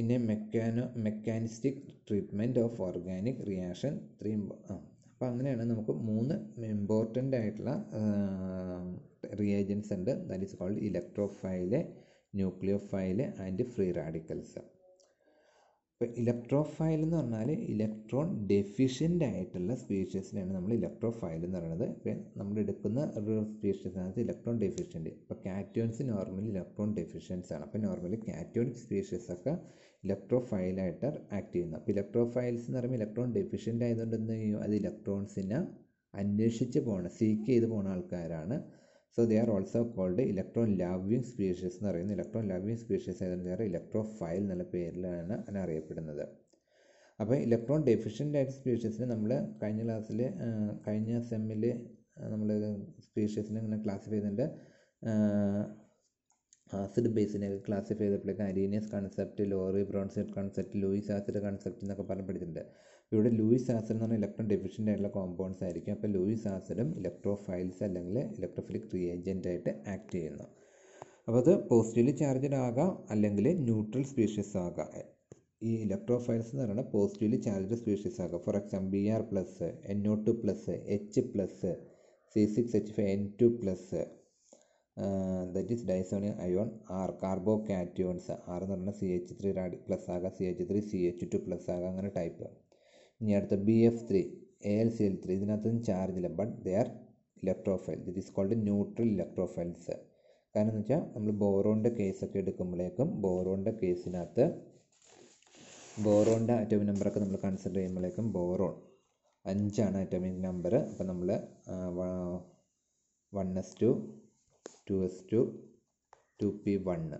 in a mechano mechanistic treatment of organic reaction three അപ്പോൾ അങ്ങനെയാണ് നമുക്ക് മൂന്ന് ഇമ്പോർട്ടൻ്റ് ആയിട്ടുള്ള റിയേജൻസ് ഉണ്ട് that is called electrophile nucleophile and free radicals ഇപ്പോൾ ഇലക്ട്രോഫൈൽ എന്ന് പറഞ്ഞാൽ ഇലക്ട്രോൺ ഡെഫിഷ്യൻ്റ് ആയിട്ടുള്ള സ്പീഷീസിനെയാണ് നമ്മൾ ഇലക്ട്രോഫൈൽ എന്ന് പറയുന്നത് ഇപ്പം നമ്മൾ എടുക്കുന്ന ഒരു സ്പീഷീസിനകത്ത് ഇലക്ട്രോൺ ഡെഫിഷ്യൻ്റ് ഇപ്പോൾ കാറ്റോൺസ് നോർമലി ഇലക്ട്രോൺ ഡെഫിഷ്യൻസ് ആണ് അപ്പോൾ നോർമലി കാറ്റോൺ സ്പീഷീസൊക്കെ ഇലക്ട്രോഫൈലായിട്ട് ആക്ട് ചെയ്യുന്നത് അപ്പോൾ ഇലക്ട്രോഫൈൽസ് എന്ന് പറയുമ്പോൾ ഇലക്ട്രോൺ ഡെഫിഷ്യൻ്റ് ആയതുകൊണ്ട് എന്ത് ചെയ്യും അത് ഇലക്ട്രോൺസിനെ അന്വേഷിച്ച് പോകണം സീക്ക് ചെയ്ത് പോകുന്ന ആൾക്കാരാണ് so they are also called electron loving species എന്ന് പറയുന്നത് ഇലക്ട്രോൺ ലാവ്വിങ് സ്പീഷ്യസ് ആയതുകൊണ്ട് ദേ ഇലക്ട്രോ ഫയൽ എന്നുള്ള പേരിലാണ് അതിനറിയപ്പെടുന്നത് അറിയപ്പെടുന്നത് അപ്പോൾ ഇലക്ട്രോൺ ഡെഫിഷ്യൻ്റ് ആയിട്ട് സ്പീഷ്യസിന് നമ്മൾ കഴിഞ്ഞ ക്ലാസ്സിൽ കഴിഞ്ഞ സെമ്മിൽ നമ്മൾ സ്പീഷീസിനെ ഇങ്ങനെ ക്ലാസിഫൈ ചെയ്യുന്നുണ്ട് ആസിഡ് ബേസിനെ ക്ലാസിഫൈ ചെയ്തപ്പോഴേക്കും Arrhenius concept Lowry Bronsted concept Lewis acid concept എന്നൊക്കെ പറഞ്ഞ് പഠിച്ചിട്ടുണ്ട് ഇവിടെ ലൂയിസ് ആസിഡ് എന്ന് പറഞ്ഞാൽ ഇലക്ട്രോൺ ഡെഫിഷ്യൻ്റ് ആയിട്ടുള്ള കോമ്പൗണ്ട്സ് ആയിരിക്കും അപ്പോൾ ലൂയിസ് ആസിഡും ഇലക്ട്രോഫൈൽസ് അല്ലെങ്കിൽ ഇലക്ട്രോഫിലിക് റിയേജൻ്റ് ആയിട്ട് ആക്ട് ചെയ്യുന്നു അപ്പോൾ അത് പോസിറ്റീവ്ലി ചാർജഡ് ആകാം അല്ലെങ്കിൽ ന്യൂട്രൽ സ്പീഷ്യസ് ആകാം ഈ ഇലക്ട്രോഫൈൽസ് എന്ന് പറയുന്നത് പോസിറ്റീവ്ലി ചാർജ്ഡ് സ്പീഷീസ് ആകാം for example B R plus N O two plus H plus C six H five N two plus that is diazonium ion are carbocations are എന്ന് പറഞ്ഞാൽ സി എച്ച് ത്രീ പ്ലസ് ആകാം C H three C H two plus ആകാം അങ്ങനെ ടൈപ്പ് ഇനി അടുത്ത B F three A L C L three ഇതിനകത്തൊന്നും ചാർജ് ഇല്ല but they are electrophile that is called neutral electrophiles കാരണം എന്ന് വെച്ചാൽ നമ്മൾ ബോറോണിൻ്റെ കേസൊക്കെ എടുക്കുമ്പോഴേക്കും ബോറോണിൻ്റെ കേസിനകത്ത് ബോറോണിൻ്റെ ആറ്റോമിക് നമ്പറൊക്കെ നമ്മൾ കൺസിഡർ ചെയ്യുമ്പോഴേക്കും ബോറോൺ അഞ്ചാണ് ആറ്റോമിക് നമ്പർ അപ്പം നമ്മൾ one S two two S two two P one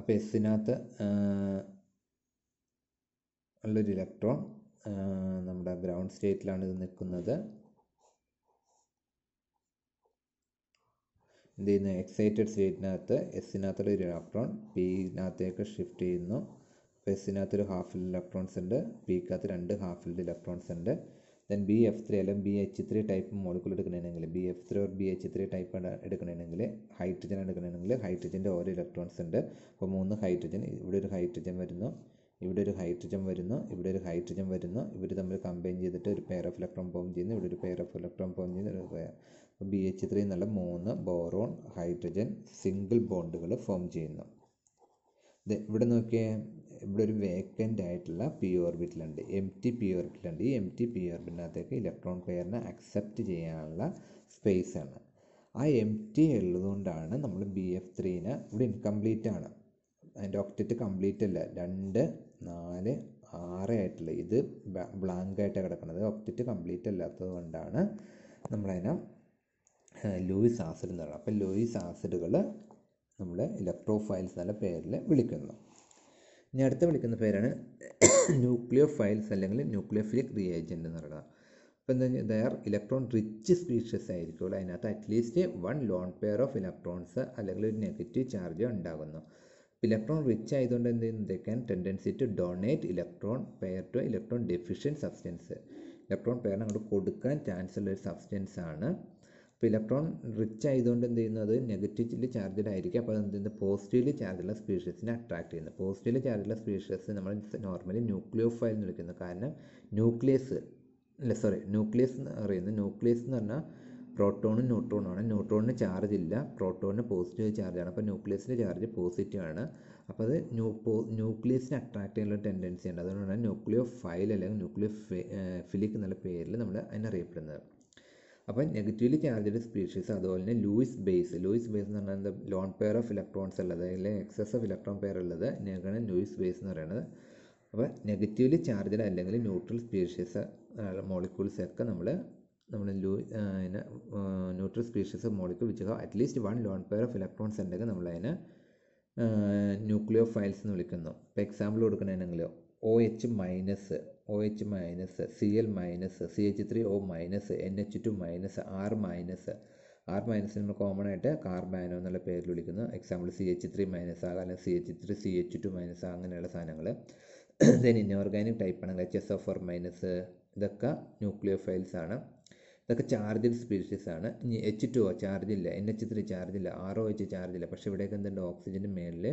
അപ്പോൾ എസ്സിനകത്ത് ഉള്ളൊരു ഇലക്ട്രോൺ നമ്മുടെ ഗ്രൗണ്ട് സ്റ്റേറ്റിലാണ് ഇത് നിൽക്കുന്നത് എന്ത് ചെയ്യുന്നു എക്സൈറ്റഡ് സ്റ്റേറ്റിനകത്ത് എസ്സിനകത്തുള്ള ഒരു ഇലക്ട്രോൺ പിന്നകത്തേക്ക് ഷിഫ്റ്റ് ചെയ്യുന്നു അപ്പോൾ എസ്സിനകത്ത് ഒരു ഹാഫ് ഫിൽഡ് ഇലക്ട്രോൺസ് ഉണ്ട് പിക്കകത്ത് രണ്ട് ഹാഫ് ഫിൽഡ് ഇലക്ട്രോൺസ് ഉണ്ട് ദെൻ ബി എഫ് ത്രീ അല്ലെങ്കിൽ B H three type molecule എടുക്കണമെങ്കിൽ B F three or B H three type എടുക്കണമെങ്കിൽ ഹൈഡ്രജൻ എടുക്കണമെങ്കിൽ ഹൈഡ്രജൻ്റെ ഓരോ ഇലക്ട്രോൺസ് ഉണ്ട് അപ്പോൾ മൂന്ന് ഹൈഡ്രജൻ ഇവിടെ ഒരു ഹൈഡ്രജൻ വരുന്നു ഇവിടെ ഒരു ഹൈഡ്രജൻ വരുന്നു ഇവിടെ ഒരു ഹൈഡ്രജൻ വരുന്നു ഇവർ തമ്മിൽ കമ്പൈൻ ചെയ്തിട്ട് ഒരു പെയർ ഓഫ് ഇലക്ട്രോൺ ഫോം ചെയ്യുന്നു ഇവിടെ ഒരു പെയർ ഓഫ് ഇലക്ട്രോൺ ഫോം ചെയ്യുന്നു ഒരു ബി എച്ച് ത്രീ എന്നുള്ള മൂന്ന് ബോറോൺ ഹൈഡ്രജൻ സിംഗിൾ ബോണ്ടുകൾ ഫോം ചെയ്യുന്നു ഇവിടെ നോക്കിയേ ഇവിടെ ഒരു വേക്കൻ്റ് ആയിട്ടുള്ള പി ഓർബിറ്റിലുണ്ട് എം ടി പി ഓർബിറ്റിലുണ്ട് ഈ എം ടി പി ഓർബിറ്റിനകത്തേക്ക് ഇലക്ട്രോൺ പെയറിനെ അക്സെപ്റ്റ് ചെയ്യാനുള്ള സ്പേസ് ആണ് ആ എം ടി ഉള്ളതുകൊണ്ടാണ് നമ്മൾ ബി എഫ് ത്രീനെ ഇവിടെ ഇൻകംപ്ലീറ്റ് ആണ് അതിൻ്റെ ഒക്റ്ററ്റ് കംപ്ലീറ്റ് അല്ല രണ്ട് നാല് ആറ് ആയിട്ടുള്ള ഇത് ആയിട്ട് കിടക്കുന്നത് ഒക്ടറ്റ് കംപ്ലീറ്റ് അല്ലാത്തത് കൊണ്ടാണ് നമ്മളതിനെ ലൂയിസ് ആസിഡ് എന്ന് പറയുന്നത് അപ്പോൾ ലൂയിസ് ആസിഡുകൾ നമ്മൾ ഇലക്ട്രോഫൈൽസ് എന്നുള്ള പേരിൽ വിളിക്കുന്നു ഇനി അടുത്ത വിളിക്കുന്ന പേരാണ് ന്യൂക്ലിയോ ഫൈൽസ് അല്ലെങ്കിൽ ന്യൂക്ലിയോഫിലിക് റിയേജൻറ്റ് എന്ന് പറയുന്നത് അപ്പോൾ എന്താ ദയർ ഇലക്ട്രോൺ റിച്ച് സ്പീഷ്യസ് ആയിരിക്കുമല്ലോ അതിനകത്ത് at least one lone pair of electrons അല്ലെങ്കിൽ ഒരു നെഗറ്റീവ് ചാർജ് ഉണ്ടാകുന്നു ഇലക്ട്രോൺ റിച്ച് ആയതുകൊണ്ട് എന്ത് ചെയ്യുന്നു they can tendency to donate electron pair to electron deficient substance electron പെയറിന് അങ്ങോട്ട് കൊടുക്കാൻ ചാൻസ് ഉള്ള ഒരു സബ്സ്റ്റൻസ് ആണ് അപ്പോൾ ഇലക്ട്രോൺ റിച്ച് ആയതുകൊണ്ട് എന്ത് ചെയ്യുന്നത് നെഗറ്റീവ്ലി ചാർജഡ് ആയിരിക്കും അപ്പോൾ എന്ത് ചെയ്യുന്നത് പോസിറ്റീവ്ലി ചാർജുള്ള സ്പീഷ്യസിനെ അട്രാക്ട് ചെയ്യുന്നത് പോസിറ്റീവ്ലി ചാർജുള്ള സ്പീഷ്യസ് നമ്മൾ നോർമലി ന്യൂക്ലിയോഫൈൽ എന്ന് വിളിക്കുന്നു കാരണം ന്യൂക്ലിയസ് അല്ല സോറി ന്യൂക്ലിയസ് എന്ന് പറയുന്നത് ന്യൂക്ലിയസ് എന്ന് പറഞ്ഞാൽ പ്രോട്ടോണും ന്യൂട്രോണും ആണ് ന്യൂട്രോണിന് ചാർജ് ഇല്ല പ്രോട്ടോണിന് പോസിറ്റീവ് ചാർജാണ് അപ്പോൾ ന്യൂക്ലിയസിൻ്റെ ചാർജ് പോസിറ്റീവ് ആണ് അപ്പോൾ അത് ന്യൂ ന്യൂക്ലിയസിനെ അട്രാക്ട് ചെയ്യാനുള്ള ടെൻഡൻസി ഉണ്ട് അതുകൊണ്ടാണ് ന്യൂക്ലിയോ ഫൈൽ അല്ലെങ്കിൽ ന്യൂക്ലിയോ ഫിലിക് എന്നുള്ള പേരിൽ നമ്മൾ അതിനെ അറിയപ്പെടുന്നത് അപ്പോൾ നെഗറ്റീവ്ലി ചാർജഡ് സ്പീഷീസ് അതുപോലെ തന്നെ ലൂയിസ് ബേസ് ലൂയിസ് ബേസ് എന്ന് പറഞ്ഞാൽ എന്താ ലോൺ പെയർ ഓഫ് ഇലക്ട്രോൺസ് ഉള്ളത് അല്ലെങ്കിൽ എക്സസ് ഓഫ് ഇലക്ട്രോൺ പെയർ ഉള്ളത് ഞങ്ങൾ ലൂയിസ് ബേസ് എന്ന് പറയുന്നത് അപ്പോൾ നെഗറ്റീവ്ലി ചാർജ്ഡ് അല്ലെങ്കിൽ ന്യൂട്രൽ സ്പീഷീസ് മോളിക്യൂൾസ് ഒക്കെ നമ്മൾ നമ്മുടെ ലൂ അതിനെ neutral species molecule which at least one lone pair of electrons ഉണ്ടെങ്കിൽ നമ്മളതിനെ ന്യൂക്ലിയോ ഫൈൽസ് എന്ന് വിളിക്കുന്നു ഇപ്പോൾ എക്സാമ്പിൾ കൊടുക്കണമെങ്കിൽ O H minus O H minus C L minus C H three O minus N H two minus R minus R minus നമ്മൾ കോമൺ ആയിട്ട് കാർബാനോ എന്നുള്ള പേരിൽ വിളിക്കുന്നു example C H three minus ആകാം അല്ലെങ്കിൽ C H three C H two minus അങ്ങനെയുള്ള സാധനങ്ങൾ ദെൻ ഇൻഓർഗാനിക് ടൈപ്പ് ആണെങ്കിൽ H S O four minus ഇതൊക്കെ ന്യൂക്ലിയോ ഫൈൽസ് ആണ് ഇതൊക്കെ ചാർജ്ഡ് സ്പീഷീസ് ആണ് ഇനി എച്ച് ടു ഒ ചാർജില്ല എൻ എച്ച് ത്രീ ചാർജില്ല ആർ ഒ എച്ച് ചാർജില്ല പക്ഷേ ഇവിടെയൊക്കെ എന്തുണ്ട് ഓക്സിജൻ്റെ മേളിൽ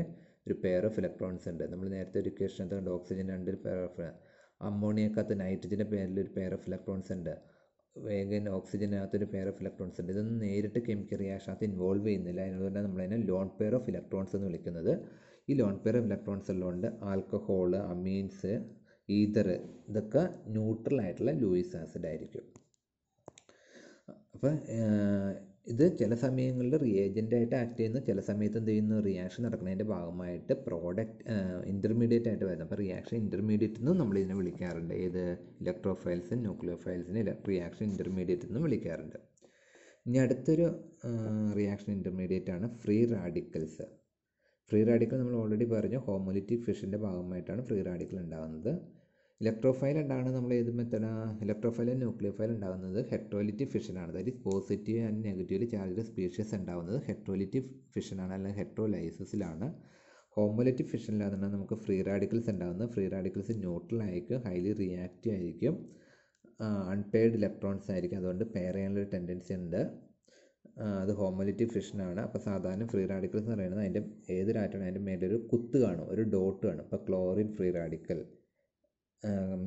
ഒരു പെയർ ഓഫ് ഇലക്ട്രോൺസ് ഉണ്ട് നമ്മൾ നേരത്തെ ഒരു ക്വസ്റ്റൻ കണ്ട് ഓക്സിജൻ രണ്ട് പെയർ ഓഫ് അമോണിയക്കകത്ത് നൈട്രജൻ്റെ പേരിൽ ഒരു പെയർ ഓഫ് ഇലക്ട്രോൺസ് ഉണ്ട് വേഗൻ ഓക്സിജനകത്ത് ഒരു പെയർ ഓഫ് ഇലക്ട്രോൺസ് ഉണ്ട് ഇതൊന്നും നേരിട്ട് കെമിക്കൽ റിയാക്ഷൻ റിയാക്ഷനകത്ത് ഇൻവോൾവ് ചെയ്യുന്നില്ല അതിനോട് നമ്മളതിനെ ലോൺ പെയർ ഓഫ് ഇലക്ട്രോൺസ് എന്ന് വിളിക്കുന്നത് ഈ ലോൺ പെയർ ഓഫ് ഇലക്ട്രോൺസ് ഉള്ളതുകൊണ്ട് ആൽക്കഹോള് അമീൻസ് ഈതർ ഇതൊക്കെ ന്യൂട്രൽ ആയിട്ടുള്ള ലൂയിസ് ആസിഡ് ആയിരിക്കും അപ്പം ഇത് ചില സമയങ്ങളിൽ റിയേജൻ്റായിട്ട് ആക്ട് ചെയ്യുന്ന ചില സമയത്ത് എന്ത് ചെയ്യുന്നു റിയാക്ഷൻ നടക്കുന്നതിൻ്റെ ഭാഗമായിട്ട് പ്രോഡക്റ്റ് ഇൻ്റർമീഡിയറ്റ് ആയിട്ട് വരുന്നത് അപ്പോൾ റിയാക്ഷൻ ഇൻ്റർമീഡിയറ്റ് എന്നും നമ്മൾ ഇതിനെ വിളിക്കാറുണ്ട് ഏത് ഇലക്ട്രോഫൈൽസും ന്യൂക്ലിയോഫൈൽസിനെ റിയാക്ഷൻ ഇൻ്റർമീഡിയറ്റ് എന്നും വിളിക്കാറുണ്ട് ഇനി അടുത്തൊരു റിയാക്ഷൻ ഇൻ്റർമീഡിയറ്റ് ആണ് ഫ്രീ റാഡിക്കൽസ് ഫ്രീ റാഡിക്കൽ നമ്മൾ ഓൾറെഡി പറഞ്ഞു ഹോമോലിറ്റിക് ഫിഷിൻ്റെ ഭാഗമായിട്ടാണ് ഫ്രീ റാഡിക്കൽ ഉണ്ടാകുന്നത് ഇലക്ട്രോഫൈലുണ്ടാണ് നമ്മൾ ഏത് മെത്തേഡാണ് ഇലക്ട്രോഫൈലും ന്യൂക്ലിയോഫൈൽ ഉണ്ടാകുന്നത് ഹെട്രോലിറ്റിക് ഫിഷനാണ് അതായത് positive and negative charged species ഉണ്ടാകുന്നത് ഹെട്രോലിറ്റിക് ഫിഷനാണ് അല്ലെങ്കിൽ ഹെട്രോലൈസിസിലാണ് ഹോമോലറ്റിക് ഫിഷനിലാണെന്ന് നമുക്ക് ഫ്രീ റാഡിക്കൽസ് ഉണ്ടാകുന്നത് ഫ്രീ റാഡിക്കൽസ് ന്യൂട്രൽ ആയിരിക്കും ഹൈലി റിയാക്റ്റീവ് ആയിരിക്കും അൺപെയർഡ് ഇലക്ട്രോൺസ് ആയിരിക്കും അതുകൊണ്ട് പെയർ ചെയ്യാനുള്ളൊരു ടെൻഡൻസി ഉണ്ട് അത് ഹോമോലിറ്റിക് ഫിഷനാണ് അപ്പോൾ സാധാരണ ഫ്രീ റാഡിക്കൽസ് എന്ന് പറയുന്നത് അതിൻ്റെ ഏത് അതിൻ്റെ മേലൊരു ഒരു കുത്ത് കാണും ഒരു ഡോട്ട് കാണും ഇപ്പോൾ chlorine free radical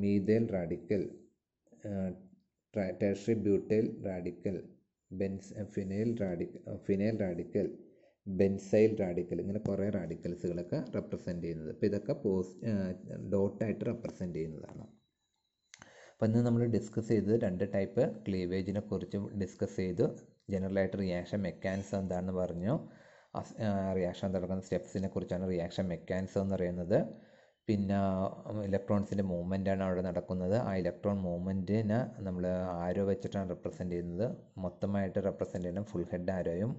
methyl radical tertiary butyl radical ബെൻസ് phenyl radical phenyl radical benzyl radical ഇങ്ങനെ കുറേ റാഡിക്കൽസുകളൊക്കെ റെപ്രസെൻ്റ് ചെയ്യുന്നത് അപ്പോൾ ഇതൊക്കെ പോസ് ഡോട്ടായിട്ട് റെപ്രസെൻ്റ് ചെയ്യുന്നതാണ് അപ്പോൾ ഇന്ന് നമ്മൾ ഡിസ്കസ് ചെയ്തത് രണ്ട് ടൈപ്പ് ക്ലീവേജിനെ കുറിച്ച് ഡിസ്കസ് ചെയ്തു ജനറലായിട്ട് റിയാക്ഷൻ മെക്കാനിസം എന്താണെന്ന് പറഞ്ഞു റിയാക്ഷൻ തുടങ്ങുന്ന സ്റ്റെപ്സിനെ കുറിച്ചാണ് റിയാക്ഷൻ മെക്കാനിസം എന്ന് പറയുന്നത് പിന്നെ ഇലക്ട്രോൺസിൻ്റെ മൂവ്മെൻറ്റാണ് അവിടെ നടക്കുന്നത് ആ ഇലക്ട്രോൺ മൂവ്മെൻറ്റിനെ നമ്മൾ ആരോ വെച്ചിട്ടാണ് റെപ്രസെൻ്റ് ചെയ്യുന്നത് മൊത്തമായിട്ട് റെപ്രസെൻ്റ് ചെയ്യണം ഫുൾ ഹെഡ് ആരോയും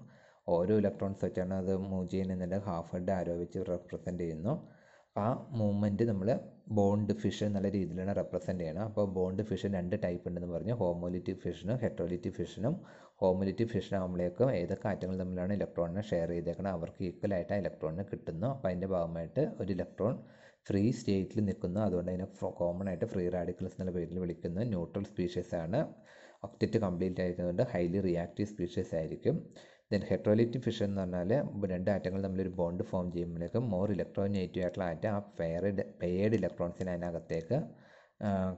ഓരോ ഇലക്ട്രോൺസ് വെച്ചാണ് അത് മൂവ് ചെയ്യുന്നതിൻ്റെ ഹാഫ് ഹെഡ് ആരോ വെച്ച് റെപ്രസെൻ്റ് ചെയ്യുന്നു ആ മൂവ്മെൻറ്റ് നമ്മൾ ബോണ്ട് ഫിഷ് എന്നുള്ള രീതിയിലാണ് റെപ്രസെൻ്റ് ചെയ്യണം അപ്പോൾ ബോണ്ട് ഫിഷ് രണ്ട് ടൈപ്പ് ഉണ്ടെന്ന് പറഞ്ഞു ഹോമോലിറ്റി ഫിഷനും ഹെട്രോലിറ്റി ഫിഷനും ഹോമോലിറ്റി ഫിഷൻ ഏതൊക്കെ ആറ്റങ്ങൾ തമ്മിലാണ് ഇലക്ട്രോണിനെ ഷെയർ ചെയ്തേക്കണം അവർക്ക് ഈക്വലായിട്ട് ആ ഇലക്ട്രോണിന് കിട്ടുന്നു അപ്പോൾ അതിൻ്റെ ഭാഗമായിട്ട് ഒരു ഇലക്ട്രോൺ ഫ്രീ സ്റ്റേറ്റിൽ നിൽക്കുന്നു അതുകൊണ്ട് അതിനെ കോമൺ ആയിട്ട് ഫ്രീ റാഡിക്കൽസ് എന്ന പേരിൽ വിളിക്കുന്ന ന്യൂട്രൽ സ്പീഷ്യസ് ആണ് ഒക്റ്ററ്റ് കംപ്ലീറ്റ് ആയതുകൊണ്ട് ഹൈലി റിയാക്റ്റീവ് സ്പീഷ്യസ് ആയിരിക്കും ദെൻ ഹെട്രോലിറ്റി ഫിഷ് എന്ന് പറഞ്ഞാൽ രണ്ട് ആറ്റങ്ങൾ ഒരു ബോണ്ട് ഫോം ചെയ്യുമ്പോഴേക്കും മോർ നെഗറ്റീവ് ആയിട്ടുള്ള ആറ്റം ആ പെയർഡ് പെയർഡ് ഇലക്ട്രോൺസിന് അതിനകത്തേക്ക്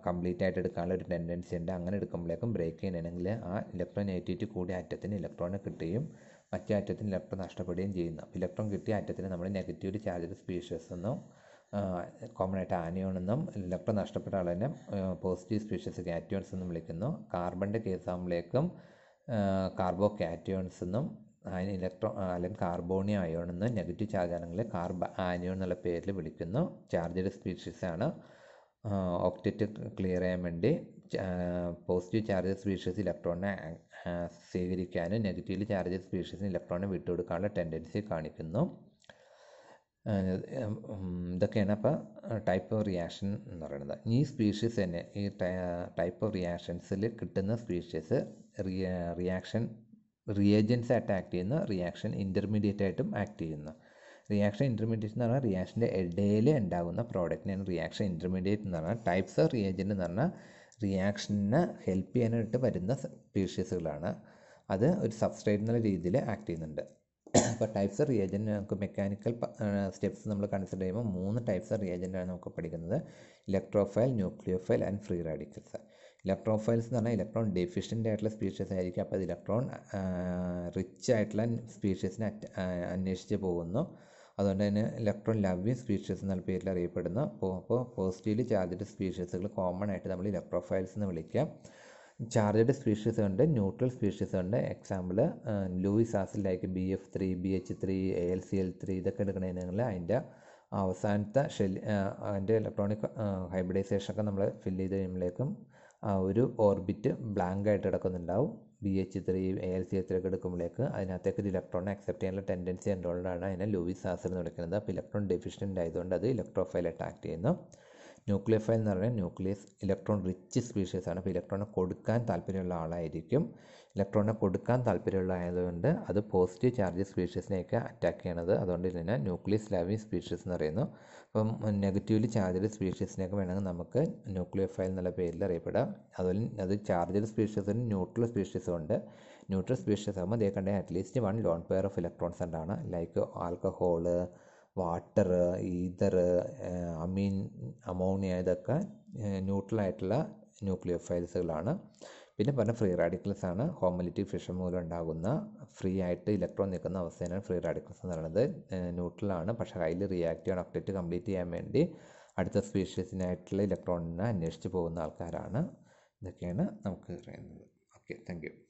കംപ്ലീറ്റ് ആയിട്ട് എടുക്കാനുള്ള ഒരു ടെൻഡൻസി ഉണ്ട് അങ്ങനെ എടുക്കുമ്പോഴേക്കും ബ്രേക്ക് ചെയ്യണമെങ്കിൽ ആ ഇലക്ട്രോനേറ്റിവിറ്റി കൂടി ആറ്റത്തിന് ഇലക്ട്രോൺ കിട്ടുകയും മറ്റേ ആറ്റത്തിന് ഇലക്ട്രോൺ നഷ്ടപ്പെടുകയും ചെയ്യുന്നു ഇലക്ട്രോൺ കിട്ടിയ ആറ്റത്തിന് നമ്മൾ നെഗറ്റീവ് ചാർജ് സ്പീഷ്യസ് എന്നോ കോമണായിട്ട് ആയിട്ട് ആനിയോൺ എന്നും ഇലക്ട്രോൺ നഷ്ടപ്പെട്ട ആളിനെ പോസിറ്റീവ് സ്പീഷ്യസ് കാറ്റിയോൺസ് എന്നും വിളിക്കുന്നു കാർബണിൻ്റെ ആകുമ്പോഴേക്കും കാർബോ കാറ്റിയോൺസ് എന്നും അതിന് ഇലക്ട്രോ അല്ലെങ്കിൽ കാർബോണിയ അയോൺ എന്ന് നെഗറ്റീവ് ചാർജ് ആണെങ്കിൽ കാർബ ആനിയോൺ എന്നുള്ള പേരിൽ വിളിക്കുന്നു ചാർജഡ് ആണ് ഒക്റ്ററ്റ് ക്ലിയർ ചെയ്യാൻ വേണ്ടി പോസിറ്റീവ് ചാർജ് സ്പീഷ്യസ് ഇലക്ട്രോണിനെ സ്വീകരിക്കാനും നെഗറ്റീവ് ചാർജ് സ്പീഷീസിന് ഇലക്ട്രോണിനെ വിട്ടുകൊടുക്കാനുള്ള ടെൻഡൻസി കാണിക്കുന്നു ഇതൊക്കെയാണ് അപ്പോൾ ടൈപ്പ് ഓഫ് റിയാക്ഷൻ എന്ന് പറയുന്നത് ഈ സ്പീഷീസ് തന്നെ ഈ ടൈപ്പ് ഓഫ് റിയാക്ഷൻസിൽ കിട്ടുന്ന സ്പീഷീസ് റിയാക്ഷൻ റിയേജൻസ് ആയിട്ട് ആക്ട് ചെയ്യുന്ന റിയാക്ഷൻ ഇൻ്റർമീഡിയറ്റ് ആയിട്ടും ആക്ട് ചെയ്യുന്നു റിയാക്ഷൻ ഇൻ്റർമീഡിയറ്റ് എന്ന് പറഞ്ഞാൽ റിയാക്ഷൻ്റെ ഇടയിൽ ഉണ്ടാകുന്ന പ്രോഡക്റ്റിനാണ് റിയാക്ഷൻ ഇൻ്റർമീഡിയറ്റ് എന്ന് പറഞ്ഞാൽ ടൈപ്പ്സ് ഓഫ് റിയേജൻ്റ് എന്ന് പറഞ്ഞാൽ റിയാക്ഷനെ ഹെൽപ്പ് ചെയ്യാനായിട്ട് വരുന്ന സ്പീഷീസുകളാണ് അത് ഒരു സബ്സ്ട്രേറ്റ് എന്നുള്ള രീതിയിൽ ആക്ട് ചെയ്യുന്നുണ്ട് അപ്പോൾ ടൈപ്സ് റിയേജൻറ്റ് നമുക്ക് മെക്കാനിക്കൽ സ്റ്റെപ്സ് നമ്മൾ കൺസിഡർ ചെയ്യുമ്പോൾ മൂന്ന് ടൈപ്സ് റിയേജൻറ്റാണ് നമുക്ക് പഠിക്കുന്നത് electrophile nucleophile and free radicals electrophiles എന്ന് പറഞ്ഞാൽ ഇലക്ട്രോൺ ഡെഫിഷ്യൻ്റ് ആയിട്ടുള്ള സ്പീഷ്യസ് ആയിരിക്കും അപ്പോൾ അത് ഇലക്ട്രോൺ റിച്ച് ആയിട്ടുള്ള സ്പീഷ്യസിനെ അന്വേഷിച്ച് പോകുന്നു അതുകൊണ്ട് തന്നെ ഇലക്ട്രോൺ ലവ്യൻ സ്പീഷ്യസ് എന്നുള്ള പേരിൽ അറിയപ്പെടുന്നു അപ്പോൾ അപ്പോൾ പോസിറ്റീവ്ലി ചാർജ്ഡ് സ്പീഷ്യസുകൾ കോമൺ ആയിട്ട് നമ്മൾ ഇലക്ട്രോഫൈൽസ് എന്ന് വിളിക്കാം ചാർജഡ് സ്പീഷീസ് ഉണ്ട് ന്യൂട്രൽ സ്പീഷീസ് ഉണ്ട് example Lewis acid like B F three B H three A L C L three ഇതൊക്കെ എടുക്കണമെങ്കിൽ അതിൻ്റെ അവസാനത്തെ ഷെൽ അതിൻ്റെ ഇലക്ട്രോണിക് ഹൈബ്രിഡൈസേഷനൊക്കെ നമ്മൾ ഫില്ല് ചെയ്ത് കഴിയുമ്പോഴേക്കും ആ ഒരു ഓർബിറ്റ് ബ്ലാങ്ക് ആയിട്ട് കിടക്കുന്നുണ്ടാവും B H three A L C three ഒക്കെ എടുക്കുമ്പോഴേക്ക് അതിനകത്തേക്ക് ഒരു ഇലക്ട്രോണിനെ അക്സെപ്റ്റ് ചെയ്യാനുള്ള ടെൻഡൻസി ഉള്ളതുകൊണ്ടാണ് അതിനെ ലൂയിസ് ആസിൽ എന്ന് വിളിക്കുന്നത് അപ്പോൾ ഇലക്ട്രോൺ ഡെഫിഷ്യൻ്റ് ആയതുകൊണ്ട് അത് ഇലക്ട്രോഫൈൽ അറ്റാക്ക് ചെയ്യുന്നു ന്യൂക്ലിയഫൈൽ എന്ന് പറഞ്ഞാൽ ന്യൂക്ലിയസ് ഇലക്ട്രോൺ റിച്ച് സ്പീഷീസ് ആണ് അപ്പോൾ ഇലക്ട്രോണിനെ കൊടുക്കാൻ താല്പര്യമുള്ള ആളായിരിക്കും ഇലക്ട്രോണിനെ കൊടുക്കാൻ താല്പര്യമുള്ള ആയതുകൊണ്ട് അത് പോസിറ്റീവ് ചാർജ് സ്പീഷീസിനെയൊക്കെ അറ്റാക്ക് ചെയ്യണത് അതുകൊണ്ട് ഇതിനെ ന്യൂക്ലിയസ് ലവി സ്പീഷീസ് എന്ന് പറയുന്നു അപ്പം നെഗറ്റീവ്ലി ചാർജഡ് സ്പീഷീസിനെയൊക്കെ വേണമെങ്കിൽ നമുക്ക് ന്യൂക്ലിയഫൈൽ എന്നുള്ള പേരിൽ അറിയപ്പെടാം അതുപോലെ അത് ചാർജഡ് സ്പീഷീസിന് ന്യൂട്രൽ സ്പീഷീസും ഉണ്ട് ന്യൂട്രൽ സ്പീഷീസ് ആകുമ്പോൾ they at least one lone pair of electrons ഉണ്ടാണ് like alcohol water ether amine ammonia ഇതൊക്കെ ന്യൂട്രലായിട്ടുള്ള ന്യൂക്ലിയോഫൈൽസുകളാണ് പിന്നെ പറഞ്ഞ ഫ്രീ റാഡിക്കൽസ് ആണ് ഹോമലിറ്റി ഫിഷൻ മൂലം ഉണ്ടാകുന്ന ഫ്രീ ആയിട്ട് ഇലക്ട്രോൺ നിൽക്കുന്ന അവസ്ഥയാണ് ഫ്രീ റാഡിക്കൽസ് എന്ന് പറയുന്നത് ന്യൂട്രലാണ് പക്ഷേ ഹൈലി റിയാക്റ്റീവ് ഒക്ടേറ്റ് കംപ്ലീറ്റ് ചെയ്യാൻ വേണ്ടി അടുത്ത സ്പീഷീസിനായിട്ടുള്ള ഇലക്ട്രോണിനെ അന്വേഷിച്ച് പോകുന്ന ആൾക്കാരാണ് ഇതൊക്കെയാണ് നമുക്ക് അറിയുന്നത് ഓക്കെ താങ്ക്